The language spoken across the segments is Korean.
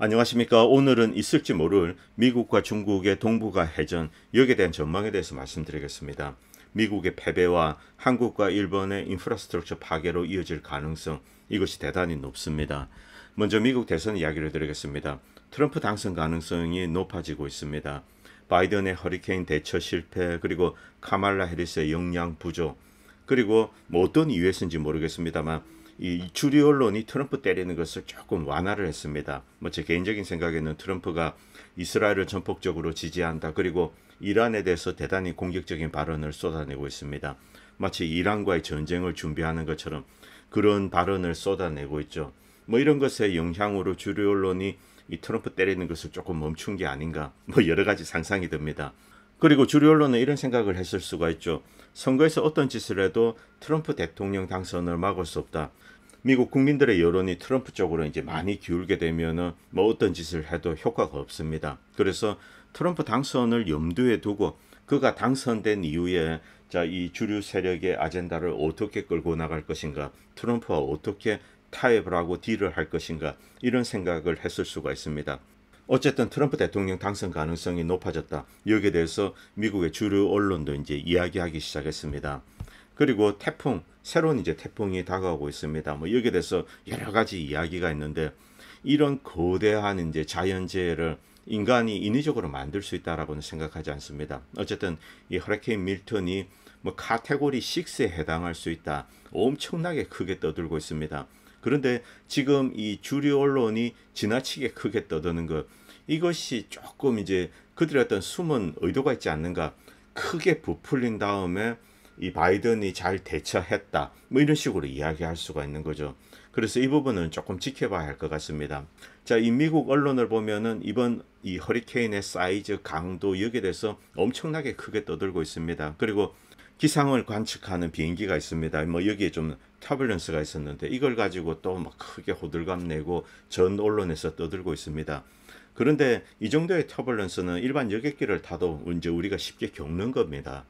안녕하십니까. 오늘은 있을지 모를 미국과 중국의 동북아 해전 여기에 대한 전망에 대해서 말씀드리겠습니다. 미국의 패배와 한국과 일본의 인프라스트럭처 파괴로 이어질 가능성 이것이 대단히 높습니다. 먼저 미국 대선 이야기를 드리겠습니다. 트럼프 당선 가능성이 높아지고 있습니다. 바이든의 허리케인 대처 실패 그리고 카말라 해리스의 역량 부족 그리고 뭐 어떤 이유에서인지 모르겠습니다만 이 주류 언론이 트럼프 때리는 것을 조금 완화를 했습니다. 뭐 제 개인적인 생각에는 트럼프가 이스라엘을 전폭적으로 지지한다. 그리고 이란에 대해서 대단히 공격적인 발언을 쏟아내고 있습니다. 마치 이란과의 전쟁을 준비하는 것처럼 그런 발언을 쏟아내고 있죠. 뭐 이런 것의 영향으로 주류 언론이 이 트럼프 때리는 것을 조금 멈춘 게 아닌가 뭐 여러 가지 상상이 듭니다. 그리고 주류 언론은 이런 생각을 했을 수가 있죠. 선거에서 어떤 짓을 해도 트럼프 대통령 당선을 막을 수 없다. 미국 국민들의 여론이 트럼프 쪽으로 이제 많이 기울게 되면은 뭐 어떤 짓을 해도 효과가 없습니다. 그래서 트럼프 당선을 염두에 두고 그가 당선된 이후에 자 이 주류 세력의 아젠다를 어떻게 끌고 나갈 것인가, 트럼프와 어떻게 타협을 하고 딜을 할 것인가 이런 생각을 했을 수가 있습니다. 어쨌든 트럼프 대통령 당선 가능성이 높아졌다. 여기에 대해서 미국의 주류 언론도 이제 이야기하기 시작했습니다. 그리고 태풍, 새로운 이제 태풍이 다가오고 있습니다. 뭐 여기에 대해서 여러 가지 이야기가 있는데 이런 거대한 이제 자연재해를 인간이 인위적으로 만들 수 있다라고는 생각하지 않습니다. 어쨌든 이 허리케인 밀턴이 뭐 카테고리 6에 해당할 수 있다. 엄청나게 크게 떠들고 있습니다. 그런데 지금 이 주류 언론이 지나치게 크게 떠드는 것 이것이 조금 이제 그들의 어떤 숨은 의도가 있지 않는가 크게 부풀린 다음에 이 바이든이 잘 대처했다. 뭐 이런 식으로 이야기할 수가 있는 거죠. 그래서 이 부분은 조금 지켜봐야 할 것 같습니다. 자, 이 미국 언론을 보면은 이번 이 허리케인의 사이즈, 강도 여기에 대해서 엄청나게 크게 떠들고 있습니다. 그리고 기상을 관측하는 비행기가 있습니다. 뭐 여기에 좀 터블런스가 있었는데 이걸 가지고 또 막 크게 호들갑 내고 전 언론에서 떠들고 있습니다. 그런데 이 정도의 터블런스는 일반 여객기를 타도 이제 우리가 쉽게 겪는 겁니다.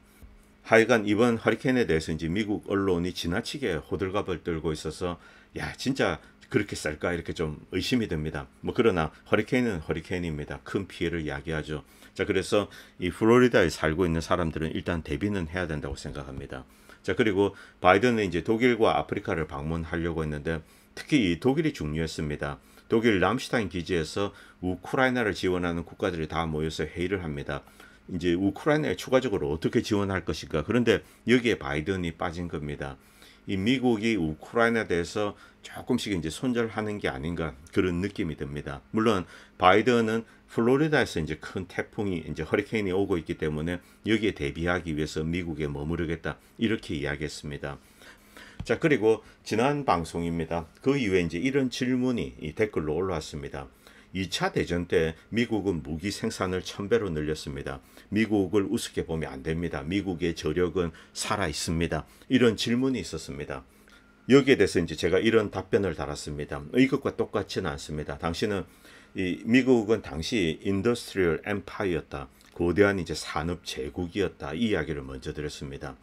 하여간 이번 허리케인에 대해서 이제 미국 언론이 지나치게 호들갑을 떨고 있어서 야 진짜 그렇게 쌀까 이렇게 좀 의심이 됩니다. 뭐 그러나 허리케인은 허리케인입니다. 큰 피해를 야기하죠. 자 그래서 이 플로리다에 살고 있는 사람들은 일단 대비는 해야 된다고 생각합니다. 자 그리고 바이든은 이제 독일과 아프리카를 방문하려고 했는데 특히 이 독일이 중요했습니다. 독일 람슈타인 기지에서 우크라이나를 지원하는 국가들이 다 모여서 회의를 합니다. 이제 우크라이나에 추가적으로 어떻게 지원할 것인가. 그런데 여기에 바이든이 빠진 겁니다. 이 미국이 우크라이나에 대해서 조금씩 이제 손절하는 게 아닌가 그런 느낌이 듭니다. 물론 바이든은 플로리다에서 이제 큰 태풍이 이제 허리케인이 오고 있기 때문에 여기에 대비하기 위해서 미국에 머무르겠다 이렇게 이야기했습니다. 자 그리고 지난 방송입니다. 그 이후에 이제 이런 질문이 댓글로 올라왔습니다. 2차 대전 때 미국은 무기 생산을 천배로 늘렸습니다. 미국을 우습게 보면 안 됩니다. 미국의 저력은 살아 있습니다. 이런 질문이 있었습니다. 여기에 대해서 이제 제가 이런 답변을 달았습니다. 이것과 똑같지는 않습니다. 당신은 이 미국은 당시 인더스트리얼 엠파이였다. 거대한 이제 산업 제국이었다. 이 이야기를 먼저 드렸습니다.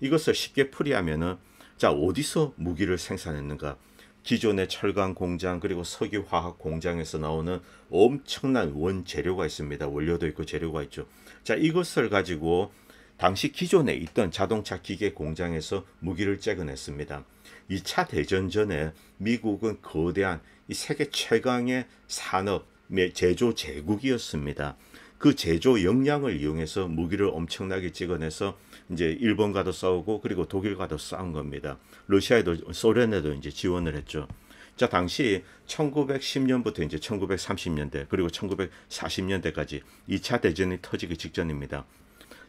이것을 쉽게 풀이하면은 자 어디서 무기를 생산했는가? 기존의 철강 공장 그리고 석유화학 공장에서 나오는 엄청난 원재료가 있습니다. 원료도 있고 재료가 있죠. 자 이것을 가지고 당시 기존에 있던 자동차 기계 공장에서 무기를 째어냈습니다. 2차 대전 전에 미국은 거대한 이 세계 최강의 산업 제조 제국이었습니다. 그 제조 역량을 이용해서 무기를 엄청나게 찍어내서 이제 일본과도 싸우고 그리고 독일과도 싸운 겁니다. 러시아에도 소련에도 이제 지원을 했죠. 자 당시 1910년부터 이제 1930년대 그리고 1940년대까지 2차 대전이 터지기 직전입니다.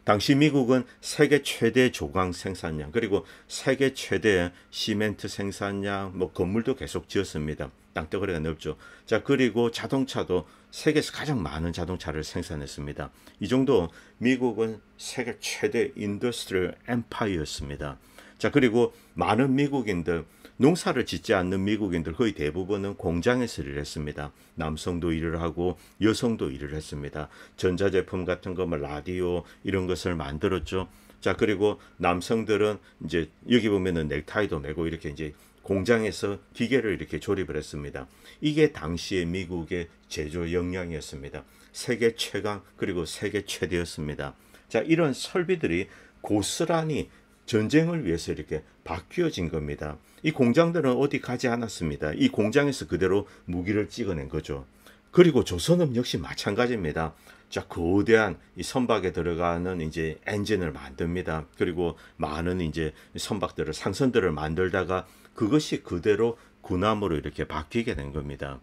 당시 미국은 세계 최대 조강 생산량 그리고 세계 최대 시멘트 생산량 뭐 건물도 계속 지었습니다. 땅덩어리가 넓죠. 자, 그리고 자동차도 세계에서 가장 많은 자동차를 생산했습니다. 이 정도 미국은 세계 최대 인더스트리얼 엠파이어였습니다. 자, 그리고 많은 미국인들, 농사를 짓지 않는 미국인들 거의 대부분은 공장에서 일을 했습니다. 남성도 일을 하고 여성도 일을 했습니다. 전자제품 같은 거, 뭐 라디오 이런 것을 만들었죠. 자, 그리고 남성들은 이제 여기 보면은 넥타이도 매고 이렇게 이제 공장에서 기계를 이렇게 조립을 했습니다. 이게 당시의 미국의 제조 역량이었습니다. 세계 최강 그리고 세계 최대였습니다. 자 이런 설비들이 고스란히 전쟁을 위해서 이렇게 바뀌어진 겁니다. 이 공장들은 어디 가지 않았습니다. 이 공장에서 그대로 무기를 찍어낸 거죠. 그리고 조선업 역시 마찬가지입니다. 자, 거대한 이 선박에 들어가는 이제 엔진을 만듭니다. 그리고 많은 이제 선박들을 상선들을 만들다가 그것이 그대로 군함으로 이렇게 바뀌게 된 겁니다.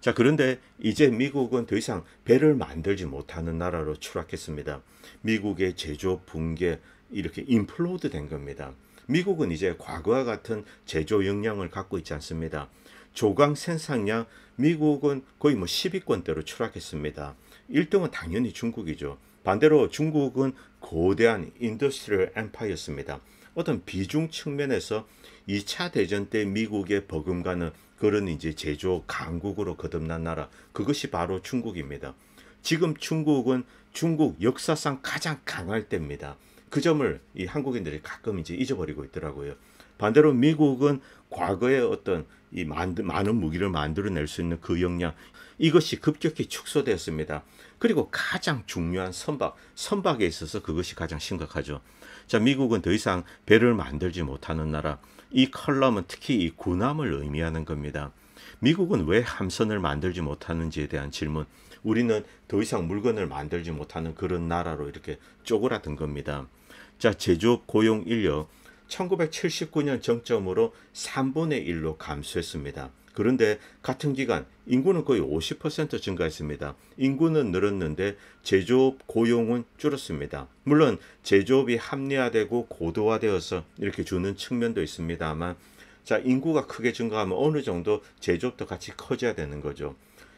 자, 그런데 이제 미국은 더 이상 배를 만들지 못하는 나라로 추락했습니다. 미국의 제조 붕괴, 이렇게 인플로드 된 겁니다. 미국은 이제 과거와 같은 제조 역량을 갖고 있지 않습니다. 조강 생산량 미국은 거의 뭐 10위권대로 추락했습니다. 1등은 당연히 중국이죠. 반대로 중국은 거대한 인더스트리얼 엠파이어였습니다. 어떤 비중 측면에서 이차 대전 때 미국의 버금가는 그런 이제 제조 강국으로 거듭난 나라 그것이 바로 중국입니다. 지금 중국은 중국 역사상 가장 강할 때입니다. 그 점을 이 한국인들이 가끔 이제 잊어버리고 있더라고요. 반대로 미국은 과거에 어떤 이 많은 무기를 만들어낼 수 있는 그 역량 이것이 급격히 축소되었습니다. 그리고 가장 중요한 선박, 선박에 있어서 그것이 가장 심각하죠. 자, 미국은 더 이상 배를 만들지 못하는 나라, 이 컬럼은 특히 이 군함을 의미하는 겁니다. 미국은 왜 함선을 만들지 못하는지에 대한 질문. 우리는 더 이상 물건을 만들지 못하는 그런 나라로 이렇게 쪼그라든 겁니다. 자, 제조업 고용 인력 1979년 정점으로 3분의 1로 감소했습니다. 그런데 같은 기간 인구는 거의 50% 증가했습니다. 인구는 늘었는데 제조업 고용은 줄었습니다. 물론 제조업이 합리화되고 고도화되어서 이렇게 주는 측면도 있습니다만 자 인구가 크게 증가하면 어느 정도 제조업도 같이 커져야 되는 거죠.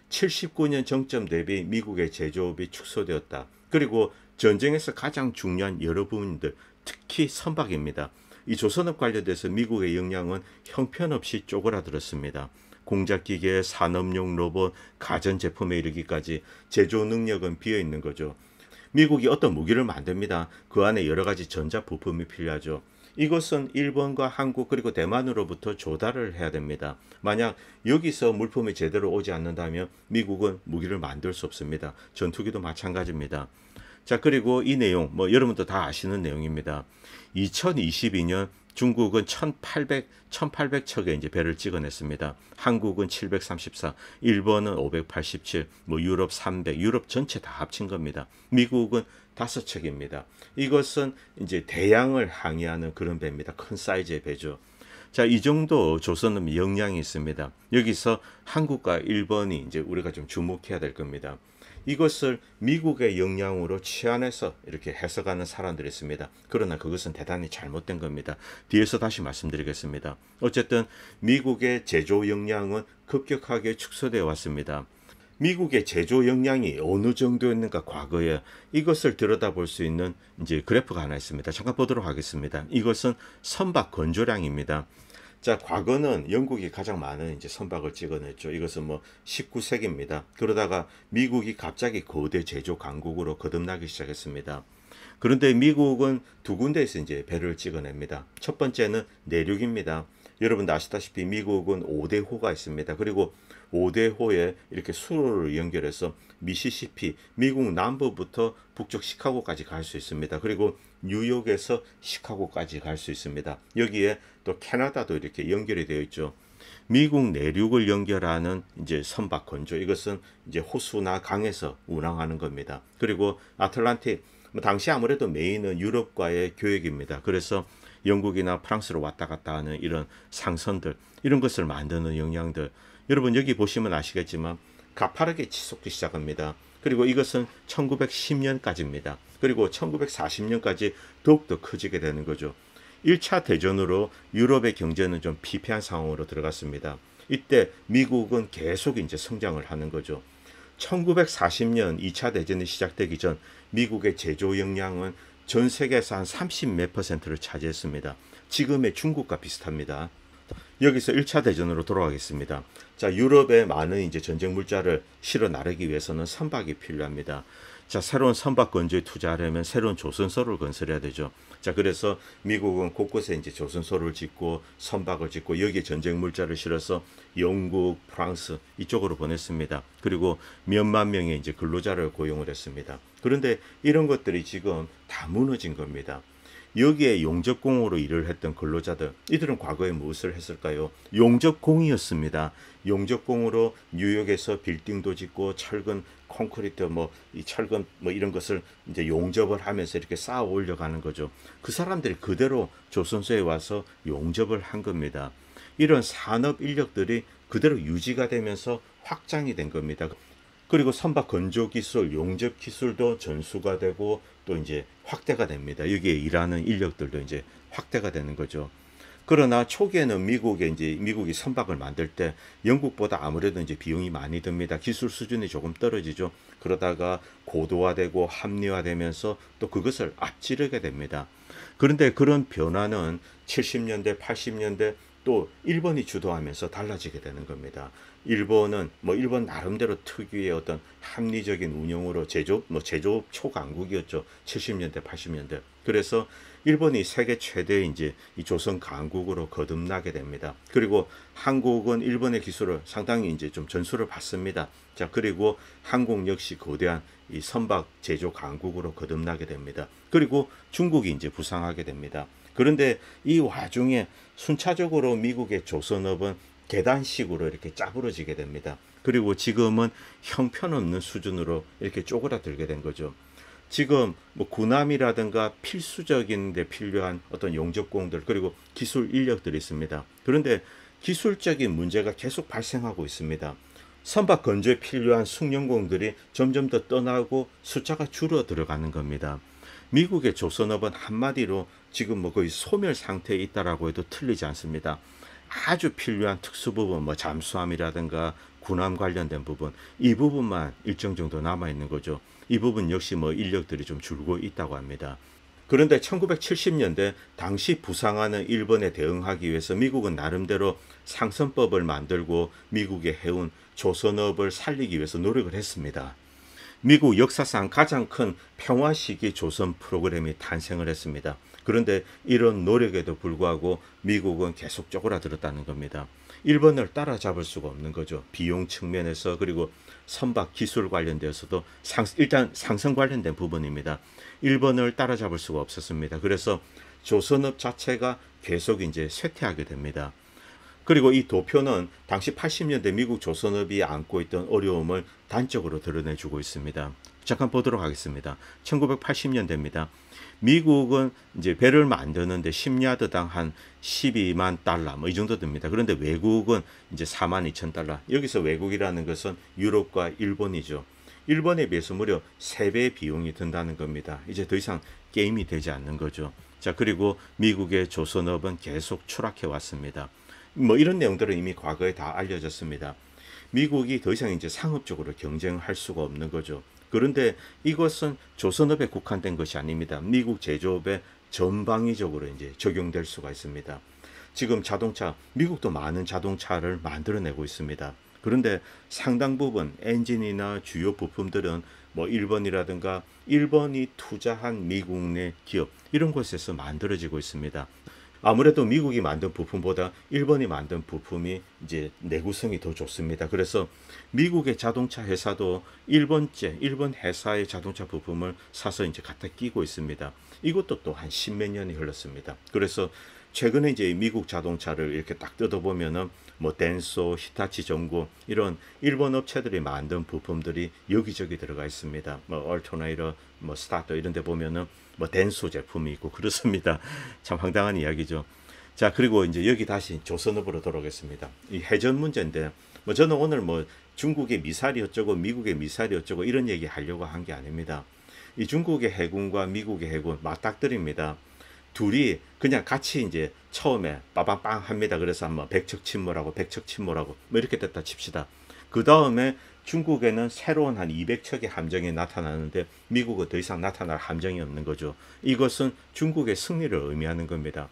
79년 정점 대비 미국의 제조업이 축소되었다. 그리고 전쟁에서 가장 중요한 여러 부분들, 특히 선박입니다. 이 조선업 관련돼서 미국의 영향은 형편없이 쪼그라들었습니다. 공작기계, 산업용 로봇, 가전제품에 이르기까지 제조 능력은 비어 있는 거죠. 미국이 어떤 무기를 만듭니다. 그 안에 여러 가지 전자 부품이 필요하죠. 이것은 일본과 한국 그리고 대만으로부터 조달을 해야 됩니다. 만약 여기서 물품이 제대로 오지 않는다면 미국은 무기를 만들 수 없습니다. 전투기도 마찬가지입니다. 자 그리고 이 내용 뭐 여러분도 다 아시는 내용입니다. 2022년 중국은 1800, 1800척의 이제 배를 찍어냈습니다. 한국은 734, 일본은 587, 뭐 유럽 300, 유럽 전체 다 합친 겁니다. 미국은 5 척입니다. 이것은 이제 대양을 항해하는 그런 배입니다. 큰 사이즈의 배죠. 자, 이 정도 조선은 역량이 있습니다. 여기서 한국과 일본이 이제 우리가 좀 주목해야 될 겁니다. 이것을 미국의 역량으로 치안해서 이렇게 해석하는 사람들이 있습니다. 그러나 그것은 대단히 잘못된 겁니다. 뒤에서 다시 말씀드리겠습니다. 어쨌든 미국의 제조 역량은 급격하게 축소되어 왔습니다. 미국의 제조 역량이 어느 정도였는가 과거에 이것을 들여다볼 수 있는 이제 그래프가 하나 있습니다. 잠깐 보도록 하겠습니다. 이것은 선박 건조량입니다. 자, 과거는 영국이 가장 많은 이제 선박을 찍어냈죠. 이것은 뭐 19세기입니다. 그러다가 미국이 갑자기 거대 제조 강국으로 거듭나기 시작했습니다. 그런데 미국은 두 군데에서 이제 배를 찍어냅니다. 첫 번째는 내륙입니다. 여러분 아시다시피 미국은 5대 호가 있습니다. 그리고 5대 호에 이렇게 수로를 연결해서 미시시피, 미국 남부부터 북쪽 시카고까지 갈 수 있습니다. 그리고 뉴욕에서 시카고까지 갈 수 있습니다. 여기에 또 캐나다도 이렇게 연결이 되어 있죠. 미국 내륙을 연결하는 이제 선박 건조 이것은 이제 호수나 강에서 운항하는 겁니다. 그리고 아틀란틱 뭐 당시 아무래도 메인은 유럽과의 교역입니다. 그래서 영국이나 프랑스로 왔다 갔다 하는 이런 상선들 이런 것을 만드는 영향들 여러분 여기 보시면 아시겠지만 가파르게 치솟기 시작합니다. 그리고 이것은 1910년까지입니다. 그리고 1940년까지 더욱더 커지게 되는 거죠. 1차 대전으로 유럽의 경제는 좀 피폐한 상황으로 들어갔습니다. 이때 미국은 계속 이제 성장을 하는 거죠. 1940년 2차 대전이 시작되기 전 미국의 제조 역량은 전 세계에서 한 30 몇 퍼센트를 차지했습니다. 지금의 중국과 비슷합니다. 여기서 1차 대전으로 돌아가겠습니다. 자, 유럽의 많은 이제 전쟁 물자를 실어 나르기 위해서는 선박이 필요합니다. 자, 새로운 선박 건조에 투자하려면 새로운 조선소를 건설해야 되죠. 자, 그래서 미국은 곳곳에 이제 조선소를 짓고 선박을 짓고 여기에 전쟁 물자를 실어서 영국, 프랑스 이쪽으로 보냈습니다. 그리고 몇만 명의 이제 근로자를 고용을 했습니다. 그런데 이런 것들이 지금 다 무너진 겁니다. 여기에 용접공으로 일을 했던 근로자들 이들은 과거에 무엇을 했을까요? 용접공이었습니다. 용접공으로 뉴욕에서 빌딩도 짓고 철근 콘크리트 뭐 이 철근 뭐 이런 것을 이제 용접을 하면서 이렇게 쌓아 올려가는 거죠. 그 사람들이 그대로 조선소에 와서 용접을 한 겁니다. 이런 산업 인력들이 그대로 유지가 되면서 확장이 된 겁니다. 그리고 선박 건조 기술, 용접 기술도 전수가 되고 또 이제 확대가 됩니다. 여기에 일하는 인력들도 이제 확대가 되는 거죠. 그러나 초기에는 미국에 이제 미국이 선박을 만들 때 영국보다 아무래도 이제 비용이 많이 듭니다. 기술 수준이 조금 떨어지죠. 그러다가 고도화되고 합리화되면서 또 그것을 앞지르게 됩니다. 그런데 그런 변화는 70년대, 80년대 또 일본이 주도하면서 달라지게 되는 겁니다. 일본은 뭐 일본 나름대로 특유의 어떤 합리적인 운영으로 제조업 뭐 제조업 초강국이었죠. 70년대 80년대. 그래서 일본이 세계 최대 이제 이 조선 강국으로 거듭나게 됩니다. 그리고 한국은 일본의 기술을 상당히 이제 좀 전수를 받습니다. 자, 그리고 한국 역시 거대한 이 선박 제조 강국으로 거듭나게 됩니다. 그리고 중국이 이제 부상하게 됩니다. 그런데 이 와중에 순차적으로 미국의 조선업은 계단식으로 이렇게 짜부러지게 됩니다. 그리고 지금은 형편없는 수준으로 이렇게 쪼그라들게 된 거죠. 지금 뭐 군함이라든가 필수적인 데 필요한 어떤 용접공들 그리고 기술 인력들이 있습니다. 그런데 기술적인 문제가 계속 발생하고 있습니다. 선박 건조에 필요한 숙련공들이 점점 더 떠나고 숫자가 줄어 들어가는 겁니다. 미국의 조선업은 한마디로 지금 뭐 거의 소멸 상태에 있다라고 해도 틀리지 않습니다. 아주 필요한 특수 부분, 뭐 잠수함이라든가 군함 관련된 부분, 이 부분만 일정 정도 남아 있는 거죠. 이 부분 역시 뭐 인력들이 좀 줄고 있다고 합니다. 그런데 1970년대 당시 부상하는 일본에 대응하기 위해서 미국은 나름대로 상선법을 만들고 미국의 해운 조선업을 살리기 위해서 노력을 했습니다. 미국 역사상 가장 큰 평화 시기 조선 프로그램이 탄생을 했습니다. 그런데 이런 노력에도 불구하고 미국은 계속 쪼그라들었다는 겁니다. 일본을 따라잡을 수가 없는 거죠. 비용 측면에서 그리고 선박 기술 관련되어서도 상, 일단 상승 관련된 부분입니다. 일본을 따라잡을 수가 없었습니다. 그래서 조선업 자체가 계속 이제 쇠퇴하게 됩니다. 그리고 이 도표는 당시 80년대 미국 조선업이 안고 있던 어려움을 단적으로 드러내주고 있습니다. 잠깐 보도록 하겠습니다. 1980년대입니다. 미국은 이제 배를 만드는데 10야드당 한 12만 달러 뭐 이 정도 됩니다 그런데 외국은 이제 4만 2천 달러. 여기서 외국이라는 것은 유럽과 일본이죠. 일본에 비해서 무려 3배 비용이 든다는 겁니다. 이제 더 이상 게임이 되지 않는 거죠. 자, 그리고 미국의 조선업은 계속 추락해 왔습니다. 뭐 이런 내용들은 이미 과거에 다 알려졌습니다. 미국이 더 이상 이제 상업적으로 경쟁할 수가 없는 거죠. 그런데 이것은 조선업에 국한된 것이 아닙니다. 미국 제조업에 전방위적으로 이제 적용될 수가 있습니다. 지금 자동차, 미국도 많은 자동차를 만들어내고 있습니다. 그런데 상당 부분 엔진이나 주요 부품들은 뭐 일본이라든가 일본이 투자한 미국 내 기업 이런 곳에서 만들어지고 있습니다. 아무래도 미국이 만든 부품보다 일본이 만든 부품이 이제 내구성이 더 좋습니다. 그래서 미국의 자동차 회사도 일본째 일본 회사의 자동차 부품을 사서 이제 갖다 끼고 있습니다. 이것도 또 한 십몇 년이 흘렀습니다. 그래서 최근에 이제 미국 자동차를 이렇게 딱 뜯어보면은 뭐 덴소, 히타치 전구 이런 일본 업체들이 만든 부품들이 여기저기 들어가 있습니다. 뭐얼토나이러뭐 스타터 이런 데 보면은 뭐댄소 제품이 있고 그렇습니다. 참 황당한 이야기죠. 자 그리고 이제 여기 다시 조선업으로 돌아오겠습니다. 이 해전 문제인데 뭐 저는 오늘 뭐 중국의 미사리 어쩌고 미국의 미사리 어쩌고 이런 얘기 하려고 한 게 아닙니다. 이 중국의 해군과 미국의 해군 맞닥뜨립니다. 둘이 그냥 같이 이제 처음에 빠방빵 합니다. 그래서 한번 백척 침몰하고 백척 침몰하고 뭐 이렇게 됐다 칩시다. 그 다음에 중국에는 새로운 한 200척의 함정이 나타나는데 미국은 더 이상 나타날 함정이 없는 거죠. 이것은 중국의 승리를 의미하는 겁니다.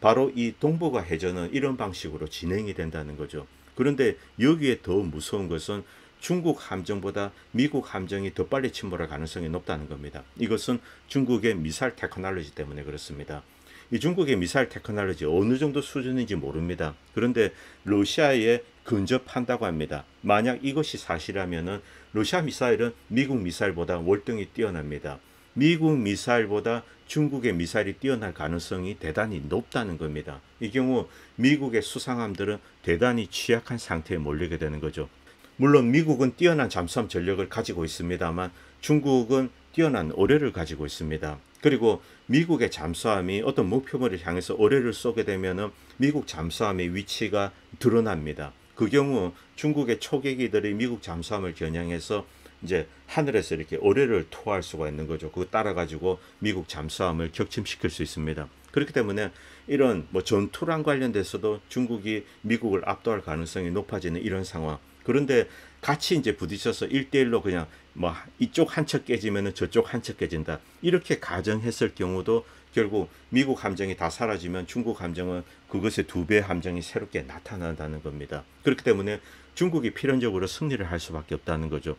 바로 이 동북아 해전은 이런 방식으로 진행이 된다는 거죠. 그런데 여기에 더 무서운 것은 중국 함정보다 미국 함정이 더 빨리 침몰할 가능성이 높다는 겁니다. 이것은 중국의 미사일 테크놀로지 때문에 그렇습니다. 이 중국의 미사일 테크놀로지 어느 정도 수준인지 모릅니다. 그런데 러시아에 근접한다고 합니다. 만약 이것이 사실이라면 러시아 미사일은 미국 미사일보다 월등히 뛰어납니다. 미국 미사일보다 중국의 미사일이 뛰어날 가능성이 대단히 높다는 겁니다. 이 경우 미국의 수상함들은 대단히 취약한 상태에 몰리게 되는 거죠. 물론 미국은 뛰어난 잠수함 전력을 가지고 있습니다만 중국은 뛰어난 오뢰를 가지고 있습니다. 그리고 미국의 잠수함이 어떤 목표물을 향해서 오래를 쏘게 되면은 미국 잠수함의 위치가 드러납니다. 그 경우 중국의 초계기들이 미국 잠수함을 겨냥해서 이제 하늘에서 이렇게 오래를 토할 수가 있는 거죠. 그거 따라 가지고 미국 잠수함을 격침시킬 수 있습니다. 그렇기 때문에 이런 뭐 전투랑 관련돼서도 중국이 미국을 압도할 가능성이 높아지는 이런 상황. 그런데 같이 이제 부딪혀서 일대일로 그냥 뭐 이쪽 한 척 깨지면은 저쪽 한 척 깨진다. 이렇게 가정했을 경우도 결국 미국 함정이 다 사라지면 중국 함정은 그것의 두 배 함정이 새롭게 나타난다는 겁니다. 그렇기 때문에 중국이 필연적으로 승리를 할 수밖에 없다는 거죠.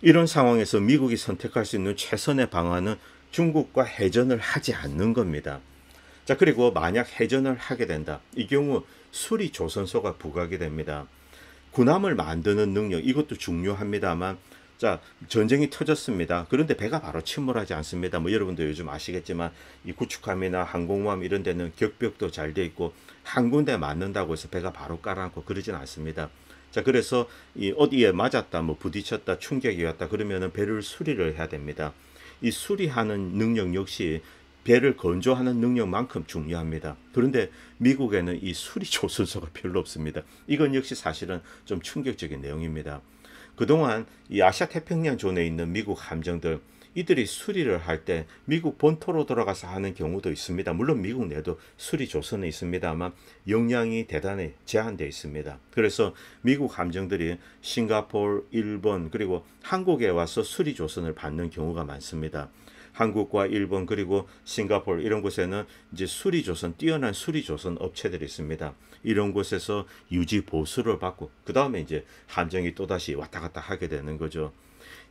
이런 상황에서 미국이 선택할 수 있는 최선의 방안은 중국과 해전을 하지 않는 겁니다. 자, 그리고 만약 해전을 하게 된다. 이 경우 수리 조선소가 부각이 됩니다. 군함을 만드는 능력 이것도 중요합니다만 자 전쟁이 터졌습니다. 그런데 배가 바로 침몰하지 않습니다. 뭐 여러분도 요즘 아시겠지만 이 구축함이나 항공모함 이런 데는 격벽도 잘 돼 있고 한 군데 맞는다고 해서 배가 바로 깔아놓고 그러진 않습니다. 자 그래서 이 어디에 맞았다 뭐 부딪혔다 충격이 왔다 그러면은 배를 수리를 해야 됩니다. 이 수리하는 능력 역시 배를 건조하는 능력만큼 중요합니다. 그런데 미국에는 이 수리조 선소가 별로 없습니다. 이건 역시 사실은 좀 충격적인 내용입니다. 그동안 이 아시아 태평양 존에 있는 미국 함정들 이들이 수리를 할 때 미국 본토로 돌아가서 하는 경우도 있습니다. 물론 미국 내도 수리 조선이 있습니다만 역량이 대단히 제한되어 있습니다. 그래서 미국 함정들이 싱가폴 일본 그리고 한국에 와서 수리 조선을 받는 경우가 많습니다. 한국과 일본 그리고 싱가폴 이런 곳에는 이제 수리조선 뛰어난 수리조선 업체들이 있습니다. 이런 곳에서 유지 보수를 받고 그 다음에 이제 함정이 또다시 왔다 갔다 하게 되는 거죠.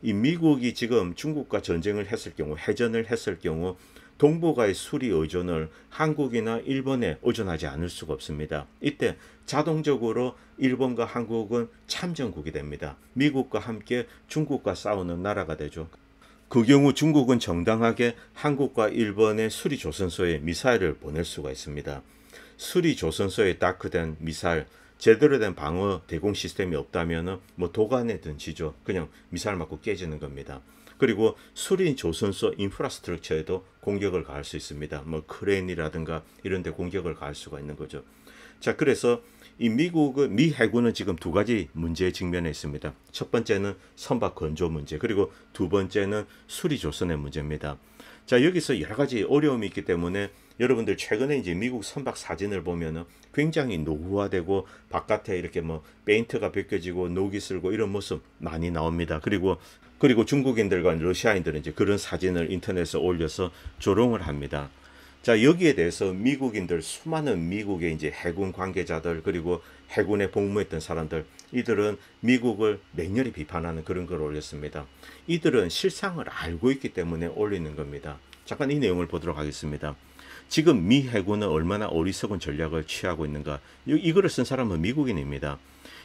이 미국이 지금 중국과 전쟁을 했을 경우 해전을 했을 경우 동북아의 수리 의존을 한국이나 일본에 의존하지 않을 수가 없습니다. 이때 자동적으로 일본과 한국은 참전국이 됩니다. 미국과 함께 중국과 싸우는 나라가 되죠. 그 경우 중국은 정당하게 한국과 일본의 수리 조선소에 미사일을 보낼 수가 있습니다. 수리 조선소에 다크된 미사일, 제대로 된 방어 대공 시스템이 없다면 뭐도가내든 지죠. 그냥 미사일 맞고 깨지는 겁니다. 그리고 수리 조선소 인프라스트럭처에도 공격을 가할 수 있습니다. 뭐 크레인이라든가 이런 데 공격을 가할 수가 있는 거죠. 자, 그래서 이 미국은 미 해군은 지금 두 가지 문제에 직면해 있습니다. 첫 번째는 선박 건조 문제 그리고 두 번째는 수리 조선의 문제입니다. 자 여기서 여러 가지 어려움이 있기 때문에 여러분들 최근에 이제 미국 선박 사진을 보면은 굉장히 노후화되고 바깥에 이렇게 뭐 페인트가 벗겨지고 녹이 슬고 이런 모습 많이 나옵니다. 그리고 그리고 중국인들과 러시아인들은 이제 그런 사진을 인터넷에 올려서 조롱을 합니다. 자, 여기에 대해서 미국인들 수많은 미국의 이제 해군 관계자들 그리고 해군에 복무했던 사람들 이들은 미국을 맹렬히 비판하는 그런 걸 올렸습니다. 이들은 실상을 알고 있기 때문에 올리는 겁니다. 잠깐 이 내용을 보도록 하겠습니다. 지금 미 해군은 얼마나 어리석은 전략을 취하고 있는가. 이거를 쓴 사람은 미국인입니다.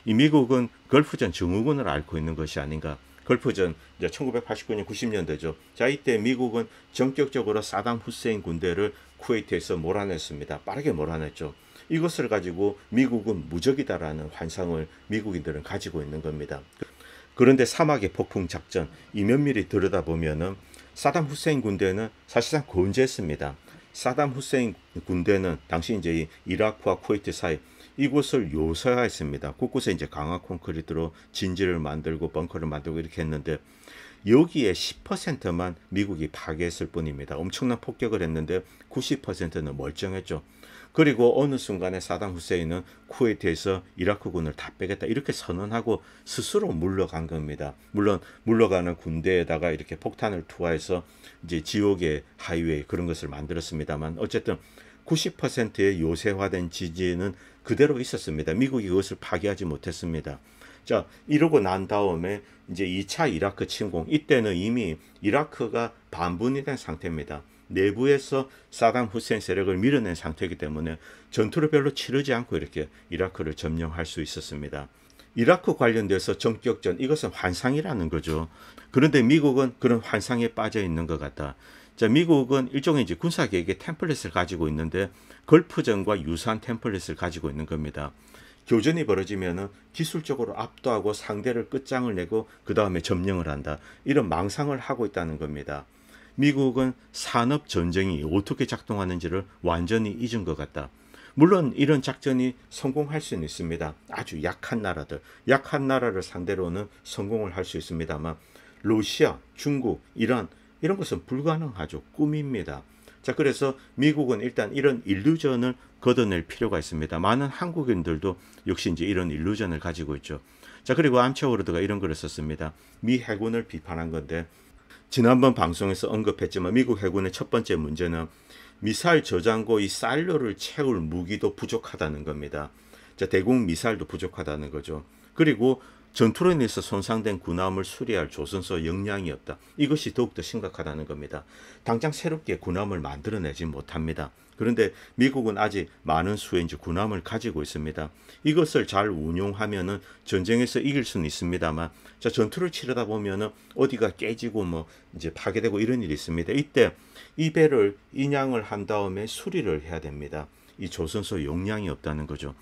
이 미국은 걸프전 증후군을 앓고 있는 것이 아닌가. 걸프전 이제 1989년 90년대죠. 자 이때 미국은 전격적으로 사당 후세인 군대를 쿠웨이트에서 몰아냈습니다. 빠르게 몰아냈죠. 이것을 가지고 미국은 무적이다라는 환상을 미국인들은 가지고 있는 겁니다. 그런데 사막의 폭풍 작전 이면밀히 들여다보면은 사담 후세인 군대는 사실상 운제했습니다 사담 후세인 군대는 당시 이제 이라크와 쿠웨이트 사이 이곳을 요사했습니다. 곳곳에 이제 강화 콘크리트로 진지를 만들고 벙커를 만들고 이렇게 했는데 여기에 10%만 미국이 파괴했을 뿐입니다. 엄청난 폭격을 했는데 90%는 멀쩡했죠. 그리고 어느 순간에 사당 후세인은 쿠웨이트에서 이라크군을 다 빼겠다 이렇게 선언하고 스스로 물러간 겁니다. 물론 물러가는 군대에다가 이렇게 폭탄을 투하해서 이제 지옥의 하이웨이 그런 것을 만들었습니다만 어쨌든 90%의 요새화된 지지는 그대로 있었습니다. 미국이 그것을 파괴하지 못했습니다. 자, 이러고 난 다음에 이제 2차 이라크 침공. 이때는 이미 이라크가 반분이 된 상태입니다. 내부에서 사담 후센 세력을 밀어낸 상태이기 때문에 전투를 별로 치르지 않고 이렇게 이라크를 점령할 수 있었습니다. 이라크 관련돼서 정격전 이것은 환상이라는 거죠. 그런데 미국은 그런 환상에 빠져 있는 것 같다. 자, 미국은 일종의 이제 군사계획의 템플릿을 가지고 있는데 걸프전과 유사한 템플릿을 가지고 있는 겁니다. 교전이 벌어지면은 기술적으로 압도하고 상대를 끝장을 내고 그 다음에 점령을 한다. 이런 망상을 하고 있다는 겁니다. 미국은 산업 전쟁이 어떻게 작동하는지를 완전히 잊은 것 같다. 물론 이런 작전이 성공할 수는 있습니다. 아주 약한 나라들, 약한 나라를 상대로는 성공을 할 수 있습니다만 러시아, 중국, 이란 이런 것은 불가능하죠. 꿈입니다. 자, 그래서 미국은 일단 이런 일루전을 걷어낼 필요가 있습니다. 많은 한국인들도 역시 이제 이런 일루전을 가지고 있죠. 자, 그리고 암차워르드가 이런 글을 썼습니다. 미 해군을 비판한 건데, 지난번 방송에서 언급했지만 미국 해군의 첫 번째 문제는 미사일 저장고 이 살로를 채울 무기도 부족하다는 겁니다. 자, 대공 미사일도 부족하다는 거죠. 그리고 전투로 인해서 손상된 군함을 수리할 조선소 역량이 없다. 이것이 더욱더 심각하다는 겁니다. 당장 새롭게 군함을 만들어내지 못합니다. 그런데 미국은 아직 많은 수의 이제 군함을 가지고 있습니다. 이것을 잘 운용하면은 전쟁에서 이길 수는 있습니다만, 자, 전투를 치르다 보면은 어디가 깨지고 뭐 이제 파괴되고 이런 일이 있습니다. 이때 이 배를 인양을 한 다음에 수리를 해야 됩니다. 이 조선소 용량이 없다는 거죠.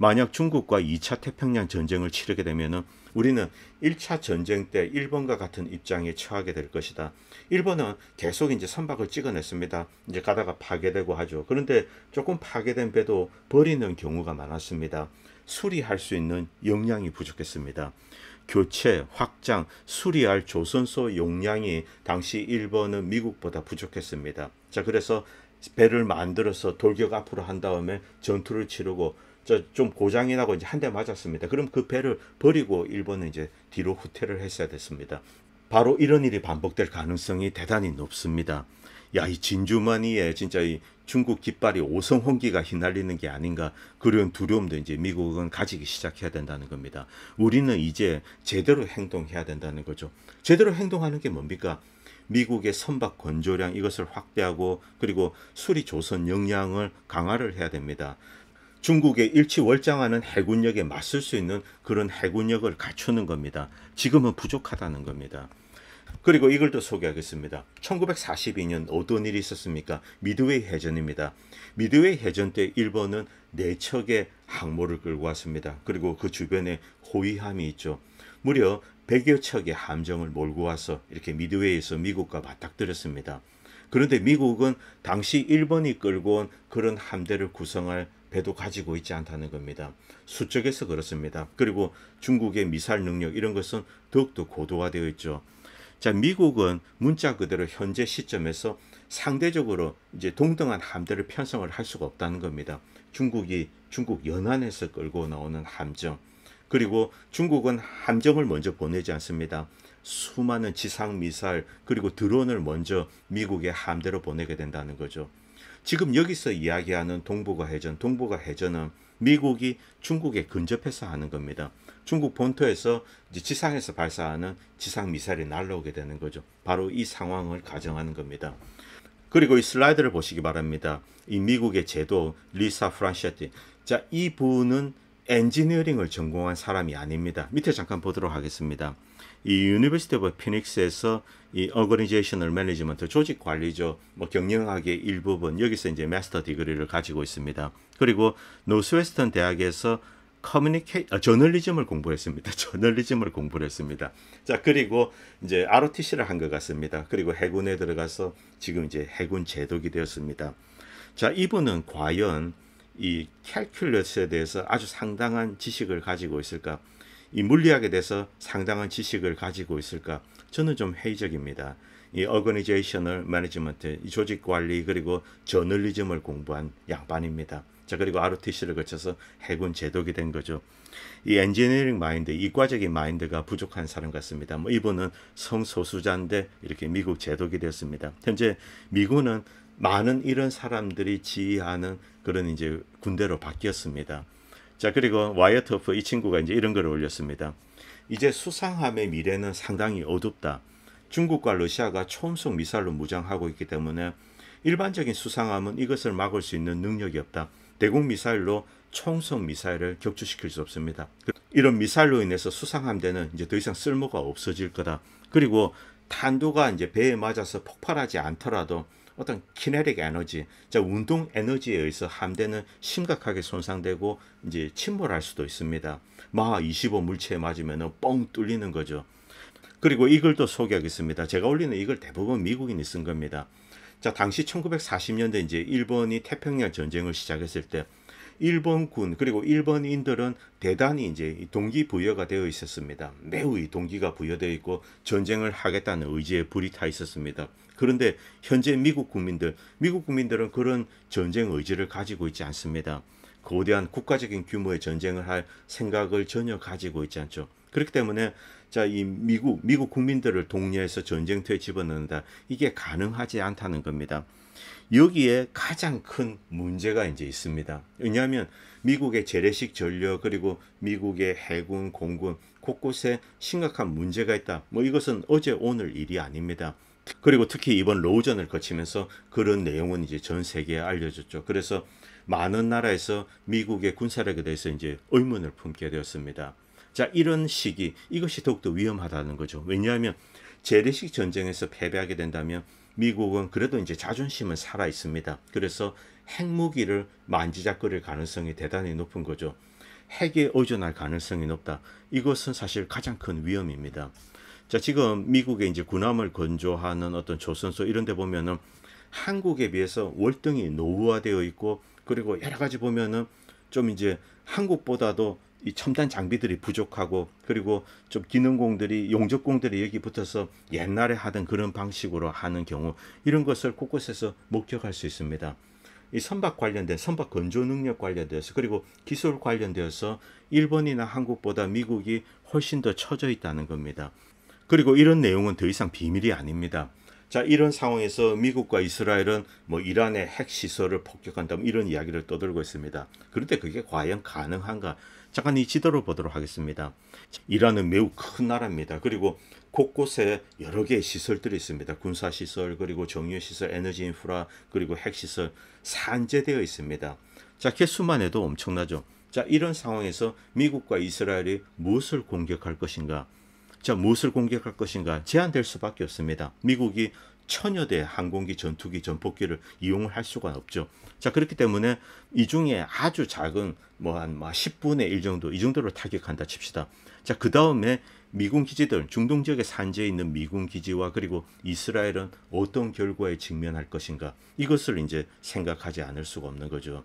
만약 중국과 2차 태평양 전쟁을 치르게 되면 우리는 1차 전쟁 때 일본과 같은 입장에 처하게 될 것이다. 일본은 계속 이제 선박을 찍어냈습니다. 이제 가다가 파괴되고 하죠. 그런데 조금 파괴된 배도 버리는 경우가 많았습니다. 수리할 수 있는 역량이 부족했습니다. 교체, 확장, 수리할 조선소 용량이 당시 일본은 미국보다 부족했습니다. 자, 그래서 배를 만들어서 돌격 앞으로 한 다음에 전투를 치르고 좀 고장이 나고 이제 한 대 맞았습니다. 그럼 그 배를 버리고 일본은 이제 뒤로 후퇴를 했어야 됐습니다. 바로 이런 일이 반복될 가능성이 대단히 높습니다. 야, 이 진주머니에 진짜 이 중국 깃발이 오성홍기가 휘날리는 게 아닌가 그런 두려움도 이제 미국은 가지기 시작해야 된다는 겁니다. 우리는 이제 제대로 행동해야 된다는 거죠. 제대로 행동하는 게 뭡니까? 미국의 선박 건조량 이것을 확대하고 그리고 수리 조선 역량을 강화를 해야 됩니다. 중국의 일치월장하는 해군력에 맞설 수 있는 그런 해군력을 갖추는 겁니다. 지금은 부족하다는 겁니다. 그리고 이걸 또 소개하겠습니다. 1942년 어떤 일이 있었습니까? 미드웨이 해전입니다. 미드웨이 해전 때 일본은 네척의 항모를 끌고 왔습니다. 그리고 그 주변에 호위함이 있죠. 무려 100여 척의 함정을 몰고 와서 이렇게 미드웨이에서 미국과 맞닥뜨렸습니다. 그런데 미국은 당시 일본이 끌고 온 그런 함대를 구성할 배도 가지고 있지 않다는 겁니다. 수적에서 그렇습니다. 그리고 중국의 미사일 능력 이런 것은 더욱더 고도화되어 있죠. 자, 미국은 문자 그대로 현재 시점에서 상대적으로 이제 동등한 함대를 편성을 할 수가 없다는 겁니다. 중국이 중국 연안에서 끌고 나오는 함정 그리고 중국은 함정을 먼저 보내지 않습니다. 수많은 지상 미사일 그리고 드론을 먼저 미국의 함대로 보내게 된다는 거죠. 지금 여기서 이야기하는 동북아 해전, 동북아 해전은 미국이 중국에 근접해서 하는 겁니다. 중국 본토에서 지상에서 발사하는 지상 미사일이 날라오게 되는 거죠. 바로 이 상황을 가정하는 겁니다. 그리고 이 슬라이드를 보시기 바랍니다. 이 미국의 제도 리사 프란시아티. 자, 이분은 엔지니어링을 전공한 사람이 아닙니다. 밑에 잠깐 보도록 하겠습니다. 이 유니버시티 오브 피닉스에서 이 어거니제이셔널 매니지먼트 조직 관리죠. 뭐 경영학의 일부분 여기서 이제 마스터 디그리를 가지고 있습니다. 그리고 노스웨스턴 대학에서 커뮤니케이 아, 저널리즘을 공부했습니다. 저널리즘을 공부했습니다. 자 그리고 이제 ROTC를 한 것 같습니다. 그리고 해군에 들어가서 지금 이제 해군 제독이 되었습니다. 자 이분은 과연 이 캘큘러스에 대해서 아주 상당한 지식을 가지고 있을까? 이 물리학에 대해서 상당한 지식을 가지고 있을까? 저는 좀 회의적입니다. 이 어거니제이셔널 매니지먼트, 조직 관리 그리고 저널리즘을 공부한 양반입니다. 자 그리고 ROTC를 거쳐서 해군 제독이 된 거죠. 이 엔지니어링 마인드, 이과적인 마인드가 부족한 사람 같습니다. 뭐 이분은 성소수자인데 이렇게 미국 제독이 되었습니다. 현재 미군은 많은 이런 사람들이 지휘하는 그런 이제 군대로 바뀌었습니다. 자, 그리고 와이어터프 트이 친구가 이제 이런 글을 올렸습니다. 이제 수상함의 미래는 상당히 어둡다. 중국과 러시아가 초음속 미사일로 무장하고 있기 때문에 일반적인 수상함은 이것을 막을 수 있는 능력이 없다. 대공 미사일로 총성 미사일을 격추시킬 수 없습니다. 이런 미사일로 인해서 수상함대는 이제 더 이상 쓸모가 없어질 거다. 그리고 탄두가 이제 배에 맞아서 폭발하지 않더라도 어떤 키네릭 에너지, 자 운동 에너지에 의해서 함대는 심각하게 손상되고 이제 침몰할 수도 있습니다. 마하 25 물체에 맞으면 뻥 뚫리는 거죠. 그리고 이걸 또 소개하겠습니다. 제가 올리는 이걸 대부분 미국인이 쓴 겁니다. 자, 당시 1940년대 이제 일본이 태평양 전쟁을 시작했을 때 일본군 그리고 일본인들은 대단히 이제 동기 부여가 되어 있었습니다. 매우 이 동기가 부여되어 있고 전쟁을 하겠다는 의지에 불이 타 있었습니다. 그런데 현재 미국 국민들, 미국 국민들은 그런 전쟁 의지를 가지고 있지 않습니다. 거대한 국가적인 규모의 전쟁을 할 생각을 전혀 가지고 있지 않죠. 그렇기 때문에 자, 이 미국, 미국 국민들을 독려해서 전쟁터에 집어넣는다. 이게 가능하지 않다는 겁니다. 여기에 가장 큰 문제가 이제 있습니다. 왜냐하면 미국의 재래식 전력 그리고 미국의 해군, 공군 곳곳에 심각한 문제가 있다. 뭐 이것은 어제 오늘 일이 아닙니다. 그리고 특히 이번 로우전을 거치면서 그런 내용은 이제 전 세계에 알려졌죠. 그래서 많은 나라에서 미국의 군사력에 대해서 이제 의문을 품게 되었습니다. 자, 이런 시기 이것이 더욱더 위험하다는 거죠. 왜냐하면 재래식 전쟁에서 패배하게 된다면 미국은 그래도 이제 자존심은 살아 있습니다. 그래서 핵무기를 만지작거릴 가능성이 대단히 높은 거죠. 핵에 의존할 가능성이 높다. 이것은 사실 가장 큰 위험입니다. 자, 지금 미국의 이제 군함을 건조하는 어떤 조선소 이런 데 보면은 한국에 비해서 월등히 노후화되어 있고 그리고 여러 가지 보면은 좀 이제 한국보다도 이 첨단 장비들이 부족하고 그리고 좀 기능공들이 용접공들이 여기 붙어서 옛날에 하던 그런 방식으로 하는 경우 이런 것을 곳곳에서 목격할 수 있습니다. 이 선박 관련된 선박 건조 능력 관련되어서 그리고 기술 관련되어서 일본이나 한국보다 미국이 훨씬 더 처져 있다는 겁니다. 그리고 이런 내용은 더 이상 비밀이 아닙니다. 자, 이런 상황에서 미국과 이스라엘은 뭐 이란의 핵시설을 폭격한다 뭐 이런 이야기를 떠들고 있습니다. 그런데 그게 과연 가능한가? 잠깐 이 지도를 보도록 하겠습니다. 이란은 매우 큰 나라입니다. 그리고 곳곳에 여러 개의 시설들이 있습니다. 군사시설, 그리고 정유시설, 에너지 인프라, 그리고 핵시설 산재되어 있습니다. 자, 개수만 해도 엄청나죠. 자, 이런 상황에서 미국과 이스라엘이 무엇을 공격할 것인가? 자, 무엇을 공격할 것인가 제한될 수밖에 없습니다. 미국이 천여 대 항공기, 전투기, 전폭기를 이용을 할 수가 없죠. 자, 그렇기 때문에 이 중에 아주 작은 뭐 한 10분의 뭐 1 정도, 이정도로 타격한다 칩시다. 자, 그 다음에 미군 기지들, 중동 지역에 산재해 있는 미군 기지와 그리고 이스라엘은 어떤 결과에 직면할 것인가 이것을 이제 생각하지 않을 수가 없는 거죠.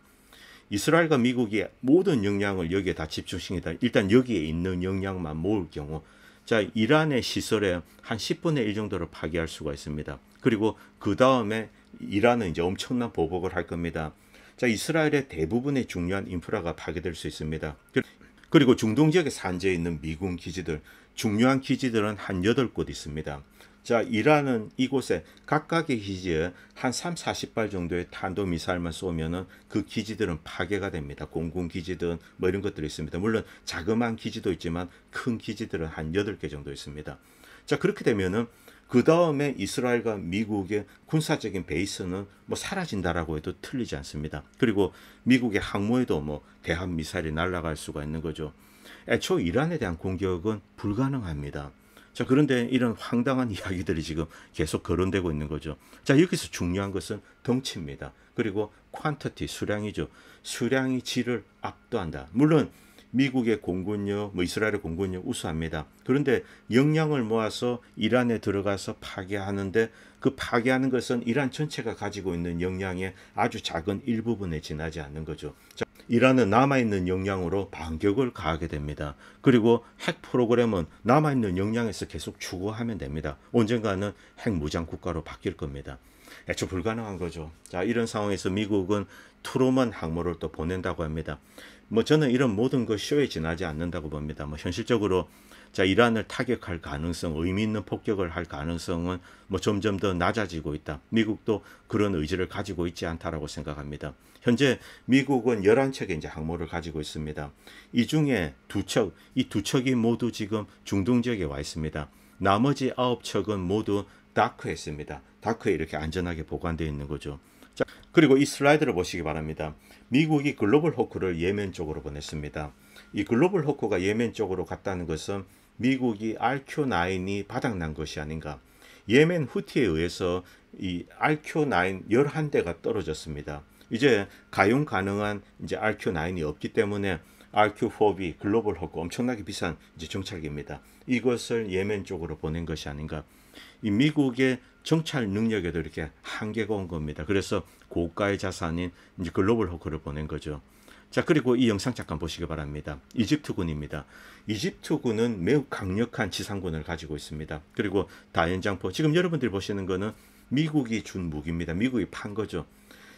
이스라엘과 미국이 모든 역량을 여기에 다 집중시킨다. 일단 여기에 있는 역량만 모을 경우 자, 이란의 시설의 한 10분의 1 정도를 파괴할 수가 있습니다. 그리고 그 다음에 이란은 이제 엄청난 보복을 할 겁니다. 자, 이스라엘의 대부분의 중요한 인프라가 파괴될 수 있습니다. 그리고 중동 지역에 산재해 있는 미군 기지들, 중요한 기지들은 한 8곳 있습니다. 자, 이란은 이곳에 각각의 기지에 한 3, 40발 정도의 탄도미사일만 쏘면은 그 기지들은 파괴가 됩니다. 공군 기지든 뭐 이런 것들이 있습니다. 물론 자그마한 기지도 있지만 큰 기지들은 한 8개 정도 있습니다. 자, 그렇게 되면은 그 다음에 이스라엘과 미국의 군사적인 베이스는 뭐 사라진다라고 해도 틀리지 않습니다. 그리고 미국의 항모에도 뭐 대한 미사일이 날아갈 수가 있는 거죠. 애초 이란에 대한 공격은 불가능합니다. 자, 그런데 이런 황당한 이야기들이 지금 계속 거론되고 있는 거죠. 자, 여기서 중요한 것은 덩치입니다. 그리고 퀀터티, 수량이죠. 수량이 질을 압도한다. 물론 미국의 공군력뭐 이스라엘의 공군력 우수합니다. 그런데 역량을 모아서 이란에 들어가서 파괴하는데 그 파괴하는 것은 이란 전체가 가지고 있는 역량의 아주 작은 일부분에 지나지 않는 거죠. 자, 이라는 남아있는 역량으로 반격을 가하게 됩니다. 그리고 핵 프로그램은 남아있는 역량에서 계속 추구하면 됩니다. 언젠가는 핵 무장 국가로 바뀔 겁니다. 애초 불가능한 거죠. 자, 이런 상황에서 미국은 트루먼 항모를 또 보낸다고 합니다. 뭐 저는 이런 모든 것 쇼에 지나지 않는다고 봅니다. 뭐 현실적으로 자 이란을 타격할 가능성, 의미 있는 폭격을 할 가능성은 뭐 점점 더 낮아지고 있다. 미국도 그런 의지를 가지고 있지 않다라고 생각합니다. 현재 미국은 1 1 척의 이제 항모를 가지고 있습니다. 이 중에 두 척, 이 두 척이 모두 지금 중동 지역에 와 있습니다. 나머지 아홉 척은 모두 다크에 있습니다. 다크에 이렇게 안전하게 보관되어 있는 거죠. 자, 그리고 이 슬라이드를 보시기 바랍니다. 미국이 글로벌 호크를 예멘 쪽으로 보냈습니다. 이 글로벌 호크가 예멘 쪽으로 갔다는 것은 미국이 RQ9이 바닥난 것이 아닌가. 예멘 후티에 의해서 이 RQ9 11대가 떨어졌습니다. 이제 가용 가능한 이제 RQ9이 없기 때문에 RQ4B 글로벌하고 엄청나게 비싼 이제 정찰기입니다. 이것을 예멘 쪽으로 보낸 것이 아닌가. 이 미국의 정찰 능력에도 이렇게 한계가 온 겁니다. 그래서 고가의 자산인 이제 글로벌 호크를 보낸 거죠. 자, 그리고 이 영상 잠깐 보시기 바랍니다. 이집트군입니다. 이집트군은 매우 강력한 지상군을 가지고 있습니다. 그리고 다연장포, 지금 여러분들이 보시는 것은 미국이 준 무기입니다. 미국이 판 거죠.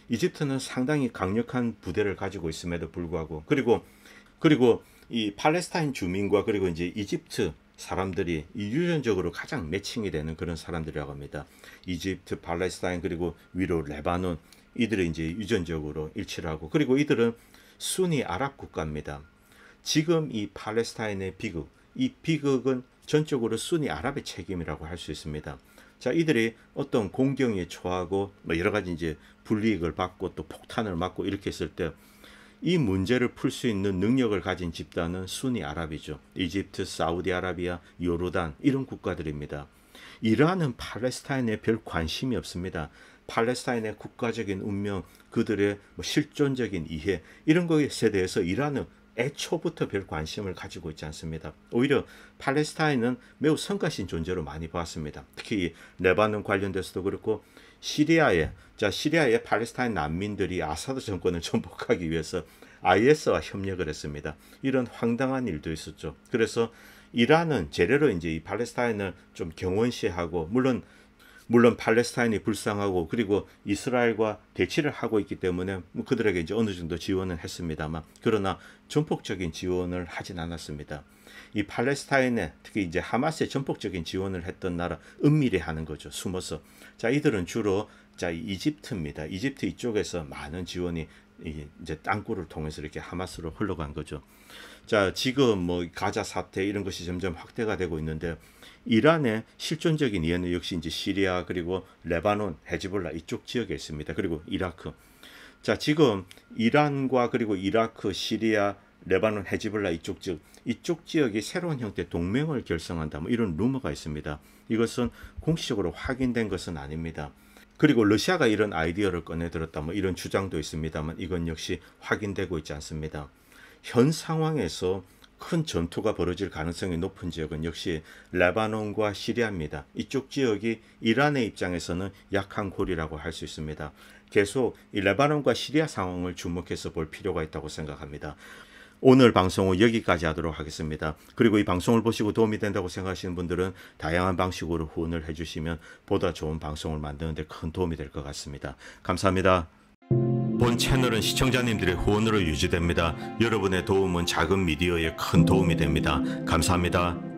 이집트는 상당히 강력한 부대를 가지고 있음에도 불구하고 그리고 그리고 이 팔레스타인 주민과 그리고 이제 이집트 사람들이 유전적으로 가장 매칭이 되는 그런 사람들이라고 합니다. 이집트, 팔레스타인 그리고 위로 레바논 이들은 이제 유전적으로 일치를 하고 그리고 이들은 순위 아랍 국가입니다. 지금 이 팔레스타인의 비극, 이 비극은 전적으로 순위 아랍의 책임이라고 할 수 있습니다. 자, 이들이 어떤 공경에 처하고 뭐 여러 가지 이제 불이익을 받고 또 폭탄을 맞고 이렇게 했을 때 이 문제를 풀 수 있는 능력을 가진 집단은 순위 아랍이죠. 이집트, 사우디아라비아, 요르단 이런 국가들입니다. 이란은 팔레스타인에 별 관심이 없습니다. 팔레스타인의 국가적인 운명, 그들의 뭐 실존적인 이해 이런 것에 대해서 이란은 애초부터 별 관심을 가지고 있지 않습니다. 오히려 팔레스타인은 매우 성가신 존재로 많이 보았습니다. 특히 레바논 관련돼서도 그렇고 시리아에 자 시리아의 팔레스타인 난민들이 아사드 정권을 전복하기 위해서 IS와 협력을 했습니다. 이런 황당한 일도 있었죠. 그래서 이란은 제대로 이제 이 팔레스타인을 좀 경원시하고 물론 물론 팔레스타인이 불쌍하고 그리고 이스라엘과 대치를 하고 있기 때문에 뭐 그들에게 이제 어느 정도 지원은 했습니다만 그러나 전폭적인 지원을 하진 않았습니다. 이 팔레스타인에 특히 이제 하마스의 전폭적인 지원을 했던 나라 은밀히 하는 거죠. 숨어서. 자, 이들은 주로 자, 이집트입니다. 이집트 이쪽에서 많은 지원이 이제 땅굴을 통해서 이렇게 하마스로 흘러간 거죠. 자, 지금 뭐 가자 사태 이런 것이 점점 확대가 되고 있는데 이란의 실존적인 이해는 역시 이제 시리아 그리고 레바논, 헤즈볼라 이쪽 지역에 있습니다. 그리고 이라크. 자, 지금 이란과 그리고 이라크, 시리아, 레바논, 헤즈볼라 이쪽 지역, 이쪽 지역이 새로운 형태 동맹을 결성한다. 뭐 이런 루머가 있습니다. 이것은 공식적으로 확인된 것은 아닙니다. 그리고 러시아가 이런 아이디어를 꺼내들었다. 뭐 이런 주장도 있습니다만 이건 역시 확인되고 있지 않습니다. 현 상황에서 큰 전투가 벌어질 가능성이 높은 지역은 역시 레바논과 시리아입니다. 이쪽 지역이 이란의 입장에서는 약한 골이라고 할 수 있습니다. 계속 이 레바논과 시리아 상황을 주목해서 볼 필요가 있다고 생각합니다. 오늘 방송은 여기까지 하도록 하겠습니다. 그리고 이 방송을 보시고 도움이 된다고 생각하시는 분들은 다양한 방식으로 후원을 해주시면 보다 좋은 방송을 만드는 데 큰 도움이 될 것 같습니다. 감사합니다. 본 채널은 시청자님들의 후원으로 유지됩니다. 여러분의 도움은 작은 미디어에 큰 도움이 됩니다. 감사합니다.